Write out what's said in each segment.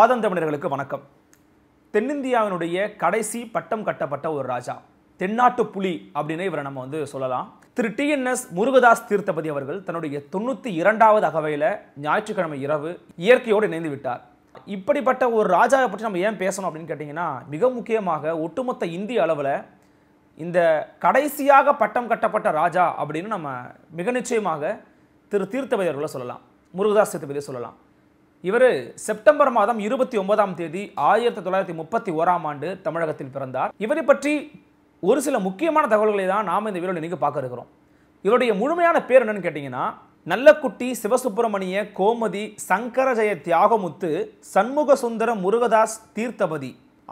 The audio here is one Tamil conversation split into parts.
ஆதந்தமிழர்களுக்கு வணக்கம் தென்னிந்தியாவினுடைய கடைசி பட்டம் கட்டப்பட்ட ஒரு ராஜா தென்னாட்டு புலி அப்படின்னு இவரை நம்ம வந்து சொல்லலாம் திரு டிஎன்எஸ் முருகதாஸ் தீர்த்தபதி அவர்கள் தன்னுடைய தொண்ணூற்றி இரண்டாவது அகவையில் ஞாயிற்றுக்கிழமை இரவு இயற்கையோடு இணைந்து விட்டார் இப்படிப்பட்ட ஒரு ராஜாவை பற்றி நம்ம ஏன் பேசணும் அப்படின்னு கேட்டிங்கன்னா மிக முக்கியமாக ஒட்டுமொத்த இந்திய அளவில் இந்த கடைசியாக பட்டம் கட்டப்பட்ட ராஜா அப்படின்னு நம்ம மிக நிச்சயமாக திரு தீர்த்தபதி அவர்களை சொல்லலாம் முருகதாஸ் தீர்த்தபதியை சொல்லலாம் இவர் செப்டம்பர் மாதம் இருபத்தி ஒன்பதாம் தேதி ஆயிரத்தி தொள்ளாயிரத்தி முப்பத்தி ஓராம் ஆண்டு தமிழகத்தில் பிறந்தார் இவரை பற்றி ஒரு சில முக்கியமான தகவல்களை தான் நாம் இந்த வீடியோவில் நீங்கள் பார்க்க இருக்கிறோம் இவருடைய முழுமையான பேர் என்னன்னு கேட்டிங்கன்னா நல்லக்குட்டி சிவசுப்பிரமணிய கோமதி சங்கரஜய தியாகமுத்து சண்முக சுந்தர முருகதாஸ் தீர்த்தபதி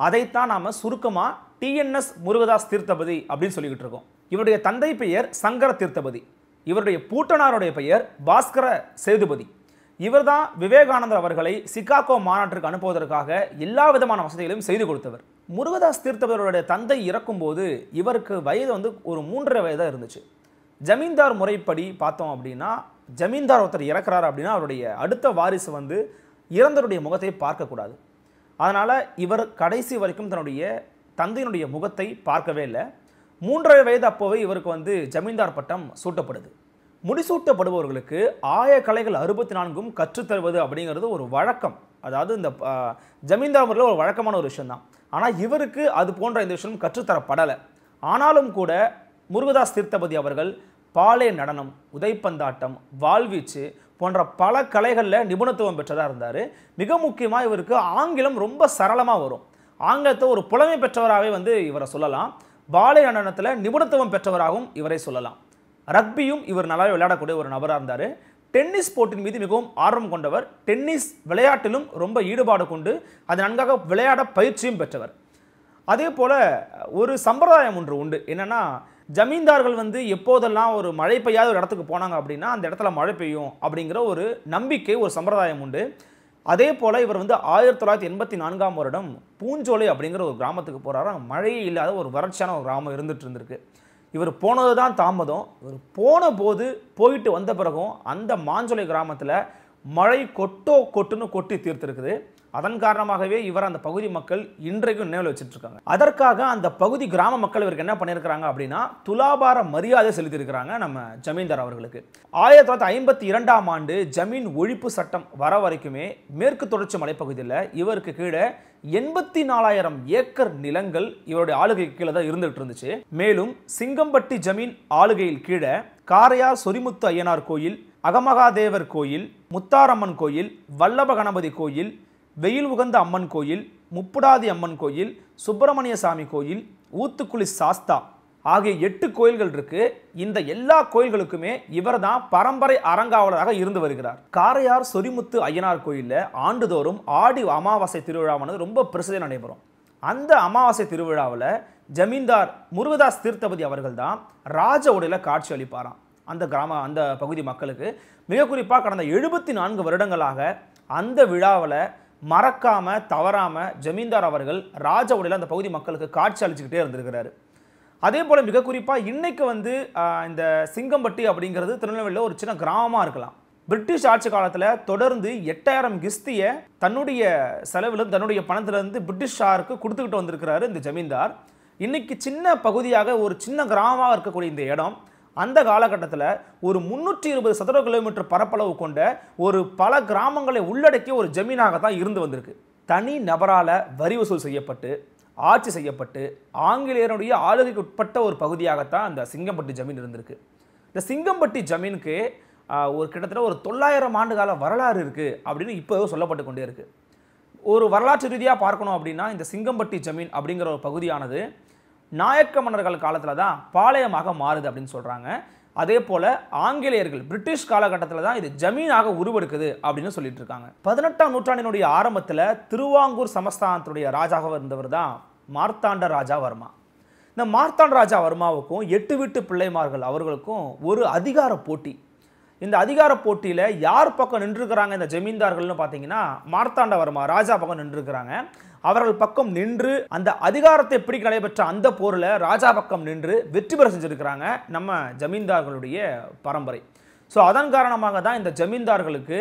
அதைத்தான் நாம் சுருக்கமாக டிஎன்எஸ் முருகதாஸ் தீர்த்தபதி அப்படின்னு சொல்லிக்கிட்டு இருக்கோம் இவருடைய தந்தை பெயர் சங்கர தீர்த்தபதி இவருடைய பூட்டனாருடைய பெயர் பாஸ்கர சேதுபதி இவர்தான் விவேகானந்தர் அவர்களை சிகாகோ மாநாட்டிற்கு அனுப்புவதற்காக எல்லா விதமான வசதிகளையும் செய்து கொடுத்தவர் முருகதாஸ் தீர்த்தவருடைய தந்தை இறக்கும்போது இவருக்கு வயது வந்து ஒரு மூன்றரை வயதாக இருந்துச்சு ஜமீன்தார் முறைப்படி பார்த்தோம் அப்படின்னா ஜமீன்தார் ஒருத்தர் இறக்குறாரு அப்படின்னா அவருடைய அடுத்த வாரிசு வந்து இறந்தருடைய முகத்தை பார்க்கக்கூடாது அதனால் இவர் கடைசி வரைக்கும் தன்னுடைய தந்தையினுடைய முகத்தை பார்க்கவே இல்லை மூன்றரை வயது அப்போவே இவருக்கு வந்து ஜமீன்தார் பட்டம் சூட்டப்படுது முடிசூட்டப்படுபவர்களுக்கு ஆயக்கலைகள் அறுபத்தி நான்கும் கற்றுத்தருவது அப்படிங்கிறது ஒரு வழக்கம் அதாவது இந்த ஜமீன்தார் முறையில் ஒரு வழக்கமான ஒரு விஷயந்தான் ஆனால் இவருக்கு அது போன்ற இந்த விஷயம் கற்றுத்தரப்படலை ஆனாலும் கூட முருகதாஸ் தீர்த்தபதி அவர்கள் பாலே நடனம் உதைப்பந்தாட்டம் வாழ்வீச்சு போன்ற பல கலைகளில் நிபுணத்துவம் பெற்றதாக இருந்தார் மிக முக்கியமாக இவருக்கு ஆங்கிலம் ரொம்ப சரளமாக வரும் ஆங்கிலத்தை ஒரு புலமை பெற்றவராகவே வந்து இவரை சொல்லலாம் பாலை நடனத்தில் நிபுணத்துவம் பெற்றவராகவும் இவரை சொல்லலாம் ரக்பியும் இவர் நல்லாவே விளையாடக்கூடிய ஒரு நபராக இருந்தார் டென்னிஸ் போட்டின் மீது மிகவும் ஆர்வம் கொண்டவர் டென்னிஸ் விளையாட்டிலும் ரொம்ப ஈடுபாடு கொண்டு அது நன்காக விளையாட பயிற்சியும் பெற்றவர் அதே போல் ஒரு சம்பிரதாயம் ஒன்று உண்டு என்னென்னா ஜமீன்தார்கள் வந்து எப்போதெல்லாம் ஒரு மழை பெய்யாத ஒரு இடத்துக்கு போனாங்க அப்படின்னா அந்த இடத்துல மழை பெய்யும் அப்படிங்கிற ஒரு நம்பிக்கை ஒரு சம்பிரதாயம் உண்டு அதே போல் இவர் வந்து ஆயிரத்தி தொள்ளாயிரத்தி எண்பத்தி நான்காம் வருடம் பூஞ்சோலை அப்படிங்கிற ஒரு கிராமத்துக்கு போகிறாரா மழையே இல்லாத ஒரு வறட்சியான ஒரு கிராமம் இருந்துகிட்டு இருந்திருக்கு இவர் போனது தான் தாமதம் இவர் போன போது போயிட்டு வந்த பிறகும் அந்த மாஞ்சொலை கிராமத்தில் மழை கொட்டோ கொட்டுன்னு கொட்டி தீர்த்துருக்குது அதன் காரணமாகவே இவர் அந்த பகுதி மக்கள் இன்றைக்கும் நினைவில் வச்சுட்ருக்காங்க அதற்காக அந்த பகுதி கிராம மக்கள் இவருக்கு என்ன பண்ணியிருக்கிறாங்க அப்படின்னா துலாபார மரியாதை செலுத்தியிருக்கிறாங்க நம்ம ஜமீன்தார் அவர்களுக்கு ஆயிரத்தி தொள்ளாயிரத்தி ஐம்பத்தி இரண்டாம் ஆண்டு ஜமீன் ஒழிப்பு சட்டம் வர வரைக்குமே மேற்கு தொடர்ச்சி மலைப்பகுதியில் இவருக்கு கீழே எண்பத்தி நாலாயிரம் ஏக்கர் நிலங்கள் இவருடைய ஆளுகை கீழே தான் இருந்துகிட்டு இருந்துச்சு மேலும் சிங்கம்பட்டி ஜமீன் ஆளுகையில் கீழே காரையா சொரிமுத்து ஐயனார் கோயில் அகமகாதேவர் கோயில் முத்தாரம்மன் கோயில் வல்லப கணபதி கோயில் வெயில் உகந்த அம்மன் கோயில் முப்புடாதி அம்மன் கோயில் சுப்பிரமணிய சாமி கோயில் ஊத்துக்குளி சாஸ்தா ஆகிய எட்டு கோயில்கள் இருக்கு இந்த எல்லா கோயில்களுக்குமே இவர் தான் பரம்பரை அறங்காவலராக இருந்து வருகிறார் காரையார் சொரிமுத்து ஐயனார் கோயிலில் ஆண்டுதோறும் ஆடி அமாவாசை திருவிழாவானது ரொம்ப பிரசித்தி நடைபெறும் அந்த அமாவாசை திருவிழாவில் ஜமீன்தார் முருகதாஸ் தீர்த்தபதி அவர்கள் தான் ராஜ உடையில் காட்சி அளிப்பாராம் அந்த கிராம அந்த பகுதி மக்களுக்கு மிக குறிப்பாக கடந்த எழுபத்தி நான்கு வருடங்களாக அந்த விழாவில் மறக்காமல் தவறாம ஜமீன்தார் அவர்கள் ராஜவுடையில் அந்த பகுதி மக்களுக்கு காட்சி அளிச்சுக்கிட்டே இருந்திருக்கிறாரு அதே போல் மிக குறிப்பாக இன்னைக்கு வந்து இந்த சிங்கம்பட்டி அப்படிங்கிறது திருநெல்வேலியில் ஒரு சின்ன கிராமமாக இருக்கலாம் பிரிட்டிஷ் ஆட்சி காலத்தில் தொடர்ந்து எட்டாயிரம் கிஸ்தியை தன்னுடைய செலவில் தன்னுடைய பணத்திலிருந்து பிரிட்டிஷாருக்கு கொடுத்துக்கிட்டு வந்திருக்கிறாரு இந்த ஜமீன்தார் இன்னைக்கு சின்ன பகுதியாக ஒரு சின்ன கிராமமாக இருக்கக்கூடிய இந்த இடம் அந்த காலகட்டத்தில் ஒரு முந்நூற்றி இருபது சதுர கிலோமீட்டர் பரப்பளவு கொண்ட ஒரு பல கிராமங்களை உள்ளடக்கிய ஒரு ஜமீனாக தான் இருந்து வந்திருக்கு தனி நபரால் வரி வசூல் செய்யப்பட்டு ஆட்சி செய்யப்பட்டு ஆங்கிலேயருடைய ஆளுகைக்கு உட்பட்ட ஒரு பகுதியாகத்தான் அந்த சிங்கம்பட்டி ஜமீன் இருந்திருக்கு இந்த சிங்கம்பட்டி ஜமீனுக்கு ஒரு கிட்டத்தட்ட ஒரு தொள்ளாயிரம் ஆண்டு கால வரலாறு இருக்குது அப்படின்னு இப்போதோ சொல்லப்பட்டு கொண்டே இருக்குது ஒரு வரலாற்று ரீதியாக பார்க்கணும் அப்படின்னா இந்த சிங்கம்பட்டி ஜமீன் அப்படிங்கிற ஒரு பகுதியானது நாயக்க மன்னர்கள் காலத்தில் தான் பாளையமாக மாறுது அப்படின்னு சொல்கிறாங்க அதே போல் ஆங்கிலேயர்கள் பிரிட்டிஷ் காலகட்டத்தில் தான் இது ஜமீனாக உருவெடுக்குது அப்படின்னு சொல்லிட்டு இருக்காங்க பதினெட்டாம் நூற்றாண்டினுடைய ஆரம்பத்தில் திருவாங்கூர் சமஸ்தானத்துடைய ராஜாவாக இருந்தவர் தான் மார்த்தாண்ட ராஜா வர்மா இந்த மார்த்தாண்ட ராஜா வர்மாவுக்கும் எட்டு வீட்டு பிள்ளைமார்கள் அவர்களுக்கும் ஒரு அதிகார போட்டி இந்த அதிகார போட்டியில் யார் பக்கம் நின்றுருக்கிறாங்க இந்த ஜமீன்தார்கள்னு பார்த்தீங்கன்னா மார்த்தாண்ட வர்மா ராஜா பக்கம் நின்றுருக்கிறாங்க அவர்கள் பக்கம் நின்று அந்த அதிகாரத்தை பிடிக்க நடைபெற்ற அந்த போரில் ராஜா பக்கம் நின்று வெற்றி பெற செஞ்சுருக்கிறாங்க நம்ம ஜமீன்தார்களுடைய பரம்பரை ஸோ அதன் காரணமாக தான் இந்த ஜமீன்தார்களுக்கு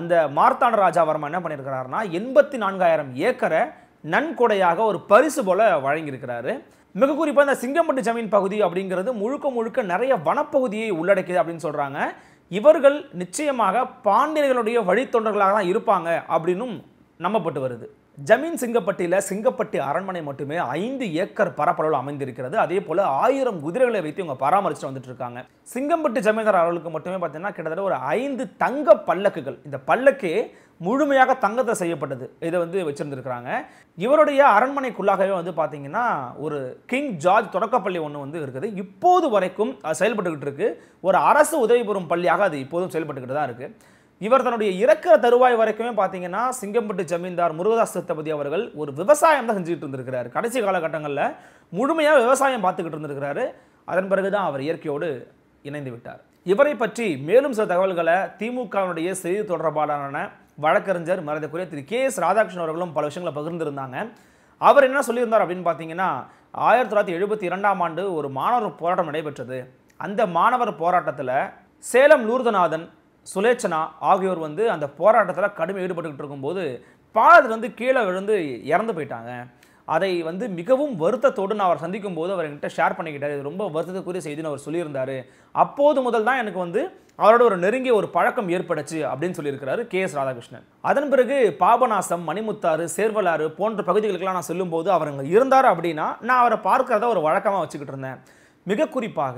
அந்த மார்த்தாண்ட வர்மா என்ன பண்ணியிருக்கிறாருன்னா எண்பத்தி நான்காயிரம் ஏக்கரை நன்கொடையாக ஒரு பரிசு போல வழங்கியிருக்கிறாரு மிக குறிப்பாக இந்த சிங்கம்பட்டு ஜமீன் பகுதி அப்படிங்கிறது முழுக்க முழுக்க நிறைய வனப்பகுதியை உள்ளடக்கியது அப்படின்னு சொல்கிறாங்க இவர்கள் நிச்சயமாக பாண்டியர்களுடைய வழித்தொண்டர்களாக தான் இருப்பாங்க அப்படின்னும் நம்பப்பட்டு வருது ஜமீன் சிங்கப்பட்டியில் சிங்கப்பட்டி அரண்மனை மட்டுமே ஐந்து ஏக்கர் பரப்பளவில் அமைந்திருக்கிறது அதே போல் ஆயிரம் குதிரைகளை வைத்து இவங்க பராமரிச்சுட்டு வந்துட்டு இருக்காங்க சிங்கம்பட்டி ஜமீன்தார் அவர்களுக்கு மட்டுமே பார்த்தீங்கன்னா கிட்டத்தட்ட ஒரு ஐந்து தங்க பல்லக்குகள் இந்த பல்லக்கே முழுமையாக தங்கத்தை செய்யப்பட்டது இதை வந்து வச்சுருந்துருக்குறாங்க இவருடைய அரண்மனைக்குள்ளாகவே வந்து பார்த்தீங்கன்னா ஒரு கிங் ஜார்ஜ் தொடக்கப்பள்ளி ஒன்று வந்து இருக்குது இப்போது வரைக்கும் செயல்பட்டுக்கிட்டு இருக்குது ஒரு அரசு உதவி பெறும் பள்ளியாக அது இப்போதும் செயல்பட்டுக்கிட்டு தான் இருக்குது இவர் தன்னுடைய இறக்கிற தருவாய் வரைக்குமே பார்த்தீங்கன்னா சிங்கம்பட்டு ஜமீன்தார் முருகதாஸ் சத்தபதி அவர்கள் ஒரு விவசாயம் தான் செஞ்சுட்டு இருந்திருக்கிறார் கடைசி காலகட்டங்களில் முழுமையாக விவசாயம் பார்த்துக்கிட்டு இருந்திருக்கிறாரு அதன் பிறகு தான் அவர் இயற்கையோடு இணைந்து விட்டார் இவரை பற்றி மேலும் சில தகவல்களை திமுகவினுடைய செய்தி தொடர்பாளரான வழக்கறிஞர் மறந்தக்குரிய திரு கே எஸ் ராதாகிருஷ்ணன் அவர்களும் பல விஷயங்களை பகிர்ந்திருந்தாங்க அவர் என்ன சொல்லியிருந்தார் அப்படின்னு பார்த்தீங்கன்னா ஆயிரத்தி தொள்ளாயிரத்தி எழுபத்தி இரண்டாம் ஆண்டு ஒரு மாணவர் போராட்டம் நடைபெற்றது அந்த மாணவர் போராட்டத்தில் சேலம் லூர்தநாதன் சுலேச்சனா ஆகியோர் வந்து அந்த போராட்டத்தில் கடுமை ஈடுபட்டுக்கிட்டு இருக்கும்போது பாலத்திலிருந்து கீழே விழுந்து இறந்து போயிட்டாங்க அதை வந்து மிகவும் வருத்தத்தோடு நான் அவர் சந்திக்கும் போது அவர் என்கிட்ட ஷேர் பண்ணிக்கிட்டார் இது ரொம்ப வருத்தத்துக்குரிய செய்தின்னு அவர் சொல்லியிருந்தார் அப்போது முதல் தான் எனக்கு வந்து அவரோட ஒரு நெருங்கிய ஒரு பழக்கம் ஏற்படுச்சு அப்படின்னு சொல்லியிருக்கிறாரு கே எஸ் ராதாகிருஷ்ணன் அதன் பிறகு பாபநாசம் மணிமுத்தாறு சேர்வலாறு போன்ற பகுதிகளுக்கெல்லாம் நான் சொல்லும்போது அவர் அங்கே இருந்தார் அப்படின்னா நான் அவரை பார்க்கறத ஒரு வழக்கமாக வச்சுக்கிட்டு இருந்தேன் மிக குறிப்பாக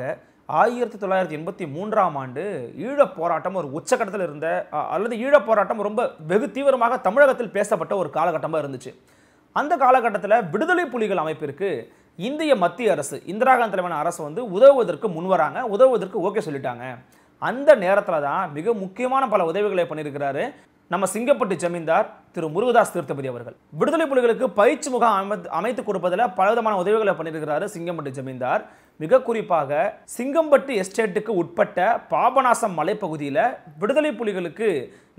ஆயிரத்தி தொள்ளாயிரத்தி எண்பத்தி மூன்றாம் ஆண்டு ஈழப் போராட்டம் ஒரு உச்சக்கட்டத்தில் இருந்த அல்லது ஈழப் போராட்டம் ரொம்ப வெகு தீவிரமாக தமிழகத்தில் பேசப்பட்ட ஒரு காலகட்டமாக இருந்துச்சு அந்த காலகட்டத்தில் விடுதலை புலிகள் அமைப்பிற்கு இந்திய மத்திய அரசு இந்திரா காந்தி தலைமையான அரசு வந்து உதவுவதற்கு முன்வராங்க உதவுவதற்கு ஓகே சொல்லிட்டாங்க அந்த நேரத்தில் தான் மிக முக்கியமான பல உதவிகளை பண்ணியிருக்கிறாரு நம்ம சிங்கப்பட்டு ஜமீன்தார் திரு முருகதாஸ் தீர்த்தபதி அவர்கள் விடுதலை புலிகளுக்கு பயிற்சி முகாம் அமைத்து கொடுப்பதில் பல விதமான உதவிகளை பண்ணியிருக்கிறாரு சிங்கப்பட்டு ஜமீன்தார் மிக குறிப்பாக சிங்கம்பட்டு எஸ்டேட்டுக்கு உட்பட்ட பாபநாசம் மலைப்பகுதியில் விடுதலை புலிகளுக்கு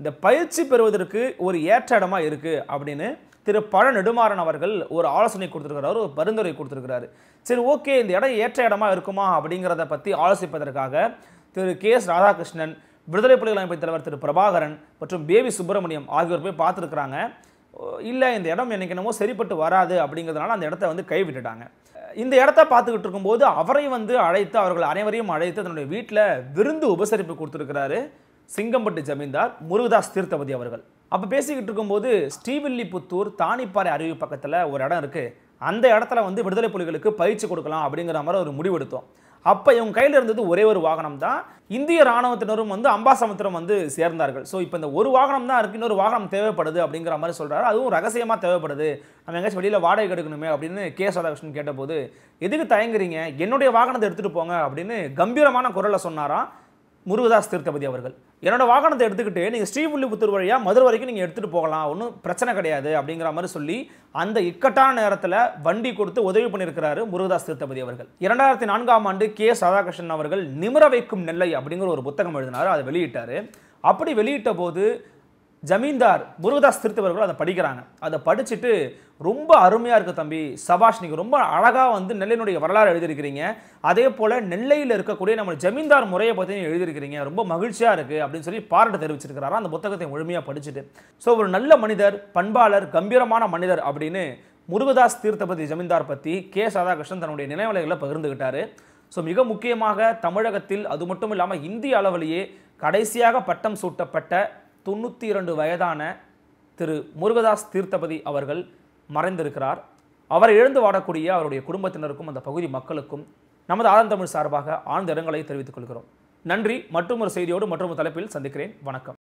இந்த பயிற்சி பெறுவதற்கு ஒரு ஏற்ற இடமா இருக்குது அப்படின்னு திரு பழ நெடுமாறன் அவர்கள் ஒரு ஆலோசனை கொடுத்துருக்கிறார் ஒரு பரிந்துரை கொடுத்துருக்கிறாரு சரி ஓகே இந்த இடம் ஏற்ற இடமா இருக்குமா அப்படிங்கிறத பற்றி ஆலோசிப்பதற்காக திரு கே எஸ் ராதாகிருஷ்ணன் விடுதலை புலிகள் அமைப்பின் தலைவர் திரு பிரபாகரன் மற்றும் பேபி சுப்பிரமணியம் ஆகியோர் போய் பார்த்துருக்குறாங்க இல்லை இந்த இடம் எனக்கு என்னமோ சரிப்பட்டு வராது அப்படிங்கிறதுனால அந்த இடத்த வந்து கைவிட்டுட்டாங்க இந்த இடத்த பார்த்துக்கிட்டு இருக்கும்போது அவரை வந்து அழைத்து அவர்கள் அனைவரையும் அழைத்து தன்னுடைய வீட்டில் விருந்து உபசரிப்பு கொடுத்துருக்கிறாரு சிங்கம்பட்டு ஜமீன்தார் முருகதாஸ் தீர்த்தபதி அவர்கள் அப்போ பேசிக்கிட்டு இருக்கும்போது ஸ்ரீவில்லிபுத்தூர் தானிப்பாறை அருவி பக்கத்தில் ஒரு இடம் இருக்குது அந்த இடத்துல வந்து விடுதலை புலிகளுக்கு பயிற்சி கொடுக்கலாம் அப்படிங்கிற மாதிரி ஒரு முடிவெடுத்தோம் அப்போ இவங்க கையில் இருந்தது ஒரே ஒரு வாகனம் தான் இந்திய ராணுவத்தினரும் வந்து அம்பாசமுத்திரம் வந்து சேர்ந்தார்கள் ஸோ இப்போ இந்த ஒரு வாகனம் தான் இருக்குது இன்னொரு வாகனம் தேவைப்படுது அப்படிங்கிற மாதிரி சொல்கிறாரு அதுவும் ரகசியமாக தேவைப்படுது நம்ம எங்கேயாச்சும் வெளியில் வாடகை எடுக்கணுமே அப்படின்னு கே ராதாகிருஷ்ணன் கேட்டபோது எதுக்கு தயங்குறீங்க என்னுடைய வாகனத்தை எடுத்துகிட்டு போங்க அப்படின்னு கம்பீரமான குரலை சொன்னாராம் முருகதாஸ் திருத்தபதி அவர்கள் என்னோடய வாகனத்தை எடுத்துக்கிட்டு நீங்கள் ஸ்ரீவில்லிபுத்தூர் வழியாக மதுரை வரைக்கும் நீங்கள் எடுத்துகிட்டு போகலாம் ஒன்றும் பிரச்சனை கிடையாது அப்படிங்கிற மாதிரி சொல்லி அந்த இக்கட்டான நேரத்தில் வண்டி கொடுத்து உதவி பண்ணியிருக்கிறாரு முருகதாஸ் திருத்தபதி அவர்கள் இரண்டாயிரத்தி நான்காம் ஆண்டு கே ராதாகிருஷ்ணன் அவர்கள் நிமிர வைக்கும் நெல்லை அப்படிங்கிற ஒரு புத்தகம் எழுதினார் அதை வெளியிட்டார் அப்படி வெளியிட்ட போது ஜமீன்தார் முருகதாஸ் திருத்தவர்கள் அதை படிக்கிறாங்க அதை படிச்சுட்டு ரொம்ப அருமையாக இருக்குது தம்பி சபாஷ் நீங்கள் ரொம்ப அழகாக வந்து நெல்லையினுடைய வரலாறு எழுதியிருக்கிறீங்க அதே போல் நெல்லையில் இருக்கக்கூடிய நம்ம ஜமீன்தார் முறையை பற்றி எழுதியிருக்கிறீங்க ரொம்ப மகிழ்ச்சியாக இருக்குது அப்படின்னு சொல்லி பாராட்டு தெரிவிச்சிருக்கிறாரா அந்த புத்தகத்தை முழுமையாக படிச்சுட்டு ஸோ ஒரு நல்ல மனிதர் பண்பாளர் கம்பீரமான மனிதர் அப்படின்னு முருகதாஸ் தீர்த்தபதி ஜமீன்தார் பற்றி கே ராதாகிருஷ்ணன் தன்னுடைய நினைவலைகளை பகிர்ந்துக்கிட்டார் ஸோ மிக முக்கியமாக தமிழகத்தில் அது மட்டும் இல்லாமல் இந்திய அளவிலேயே கடைசியாக பட்டம் சூட்டப்பட்ட தொண்ணூற்றி இரண்டு வயதான திரு முருகதாஸ் தீர்த்தபதி அவர்கள் மறைந்திருக்கிறார் அவரை எழுந்து வாடக்கூடிய அவருடைய குடும்பத்தினருக்கும் அந்த பகுதி மக்களுக்கும் நமது ஆழந்தமிழ் சார்பாக ஆழ்ந்த இடங்களை தெரிவித்துக் கொள்கிறோம் நன்றி மற்றொரு செய்தியோடு மற்றொரு தலைப்பில் சந்திக்கிறேன் வணக்கம்